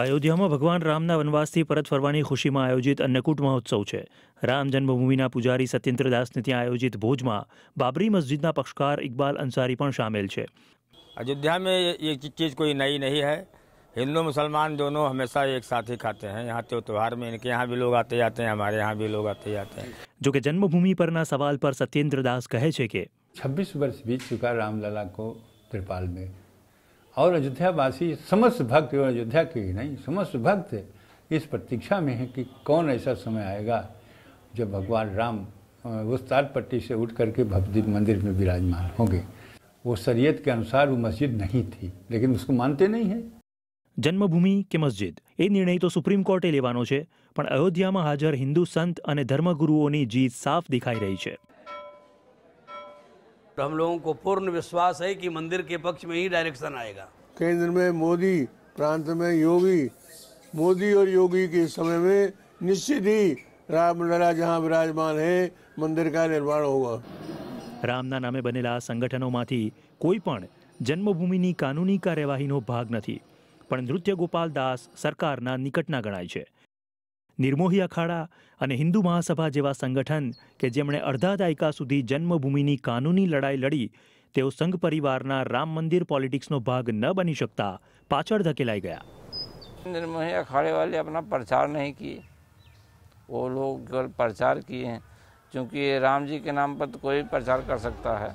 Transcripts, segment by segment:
अयोध्या में भगवान राम वनवास की परत फरवा खुशी में आयोजित अन्नकूट महोत्सव है राम जन्मभूमि पुजारी सत्येन्द्र दास ने त्या आयोजित भोज में बाबरी मस्जिद पक्षकार इकबाल अंसारी शामिल है अयोध्या में ये चीज कोई नई नहीं है हिंदू मुसलमान दोनों हमेशा एक साथ ही खाते हैं यहाँ तो त्यौहार में इनके यहाँ भी लोग आते जाते हैं हमारे यहाँ भी लोग आते जाते हैं जो कि जन्मभूमि पर ना सवाल पर सत्येंद्र दास कहे के छब्बीस वर्ष बीत चुका रामलला को त्रिपाल में और अयोध्यावासी समस्त भक्त केवल अयोध्या के ही नहीं समस्त भक्त इस प्रतीक्षा में है कि कौन ऐसा समय आएगा जब भगवान राम उस तार पट्टी से उठ करके भवदीप मंदिर में विराजमान होंगे वो शरीयत के अनुसार वो मस्जिद नहीं थी लेकिन उसको मानते नहीं है જન્મભૂમિ કે મસ્જિદ એ નિર્ણય તો સુપ્રીમ કોર્ટે લેવાનો છે પણ અયોધ્યામાં હાજર હિન્દુ સંત અને ધર્મગુરુઓની જીત સાફ દેખાઈ રહી છે तो हम लोगों को पूर्ण विश्वास है कि मंदिर के पक्ष में ही डायरेक्शन आएगा केंद्र में मोदी प्रांत में योगी मोदी और योगी के समय में निश्चित ही रामलला जहाँ विराजमान है મંદિર કા નિર્માણ હોગા રામના નામે બનેલા સંગઠનોમાંથી કોઈ પણ જન્મભૂમિની કાનૂની કાર્યવાહીનો ભાગ નથી પણ નૃત્ય ગોપાલ દાસ સરકારના નિકટના ગણાય છે નિર્મોહી અખાડા અને હિન્દુ મહાસભા જેવા સંગઠન કે જેમણે અડધા દાયકા સુધી જન્મભૂમિની કાનૂની લડાઈ લડી તેઓ સંઘ પરિવારના રામ મંદિર પોલિટિક્સનો ભાગ ન બની શકતા પાછળ ધકેલાઈ ગયા નિર્મોહી અખાડे वाले अपना प्रचार नहीं किए वो लोग केवल प्रचार किए हैं क्योंकि राम जी के नाम पर तो कोई प्रचार कर सकता है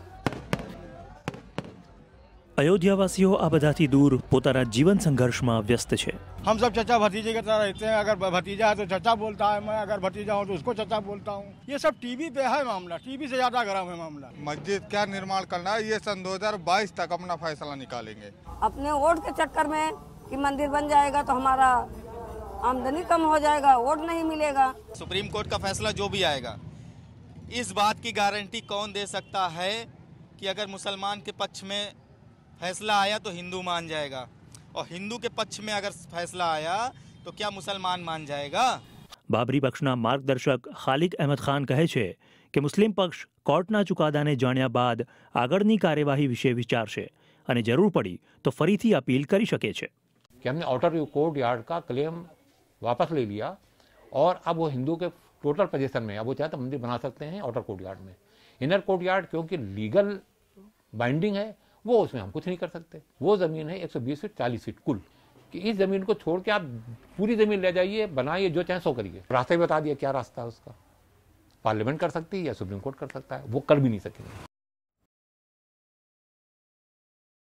अयोध्यावासीयो अबदाती दूर પોતારા જીવન સંઘર્ષમાં વ્યસ્ત છે હમ સબ चाचा ભતીજે કરતા રહેતે હે અગર ભતીજા હે તો चाचा બોલતા હે મે અગર ભતીજા હો તો ઉસકો चाचा બોલતા હું યે સબ ટીવી પે હે મામલા ટીવી સે જ્યાદા ગરમ હે મામલા મસ્જિદ ક્યા નિર્માણ કરના હે યે સન 2022 તક અપના ફેસલા નિકાલેંગે અપને વોટ કે ચક્કર મે કે મંદિર બન જાયેગા તો હમારા આમદની કમ હો જાયેગા વોટ નહીં મિલેગા સુપ્રીમ કોર્ટ કા ફેસલા જો ભી આયેગા ઇસ બાત કી ગેરંટી કોન દે સકતા હે કે અગર મુસલમાન કે પક્ષ મે फैसला आया तो हिंदू मान जाएगा और हिंदू के पक्ष में अगर फैसला आया તો ક્યાં મુસલમાન માન જાયેગા બાબરી मार्गदर्शक खालिद अहमद खान कहे छे कि मुस्लिम पक्ष પક્ષ કોર્ટના ચુકાદાને જાણ્યા બાદ આગળની કાર્યવાહી વિશે વિચારશે અને જરૂર પડી તો ફરીથી અપીલ કરી શકે છે कि हमने आउटर कोर्ट यार्ड का क्लेम वापस ले लिया और अब वो हिंदू के टोटल पोजेशन में अब वो चाहे तो मंदिर बना सकते हैं आउटर कोर्ट यार्ड में इनर कोर्ट यार्ड क्योंकि लीगल बाइंडिंग है वो उसमें हम कुछ तो नहीं कर सकते वो ज़मीन है 120 फीट 40 फीट कुल कि इस ज़मीन को छोड़ के आप पूरी ज़मीन ले जाइए बनाइए जो चाहे सो करिए रास्ते बता दिया क्या रास्ता है उसका पार्लियामेंट कर सकती है या सुप्रीम कोर्ट कर सकता है वो कर भी नहीं सकेंगे